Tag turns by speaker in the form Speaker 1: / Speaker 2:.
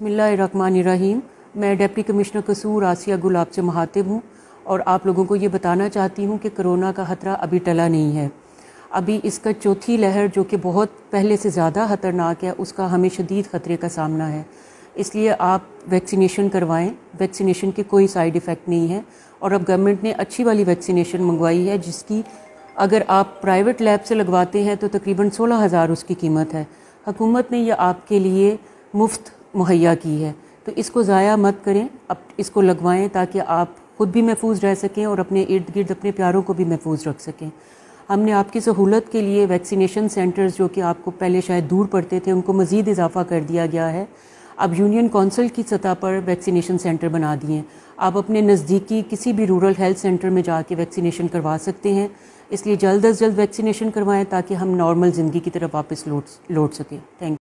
Speaker 1: रहीम मैं deputy commissioner कसूर आसिया गुल आपसे महातिब हूँ और आप लोगों को ये बताना चाहती हूँ कि कोरोना का ख़तरा अभी टला नहीं है अभी इसका चौथी लहर जो कि बहुत पहले से ज़्यादा ख़तरनाक है उसका हमें शदीद ख़तरे का सामना है इसलिए आप वैक्सीनेशन करवाएं वैक्सीनेशन के कोई साइड इफ़ेक्ट नहीं है और अब गवर्नमेंट ने अच्छी वाली वैक्सीनेशन मंगवाई है जिसकी अगर आप प्राइवेट लैब से लगवाते हैं तो तकरीबन सोलह हज़ार उसकी कीमत है हकूमत ने यह आपके लिए मुफ्त मुहैया की है तो इसको ज़ाया मत करें अब इसको लगवाएं ताकि आप ख़ुद भी महफूज रह सकें और अपने इर्द गिर्द अपने प्यारों को भी महफूज रख सकें हमने आपकी सहूलत के लिए वैक्सीनेशन सेंटर्स जो कि आपको पहले शायद दूर पड़ते थे उनको मज़ीद इजाफा कर दिया गया है अब यूनियन कौंसिल की सतह पर वैक्सीनेशन सेंटर बना दिए आप अपने नज़दीकी किसी भी रूरल हेल्थ सेंटर में जाके वैक्सीनेशन करवा सकते हैं इसलिए जल्द अज जल्द वैक्सीनेशन करवाएं ताकि हम नॉर्मल ज़िंदगी की तरफ वापस लौट लौट सकें थैंक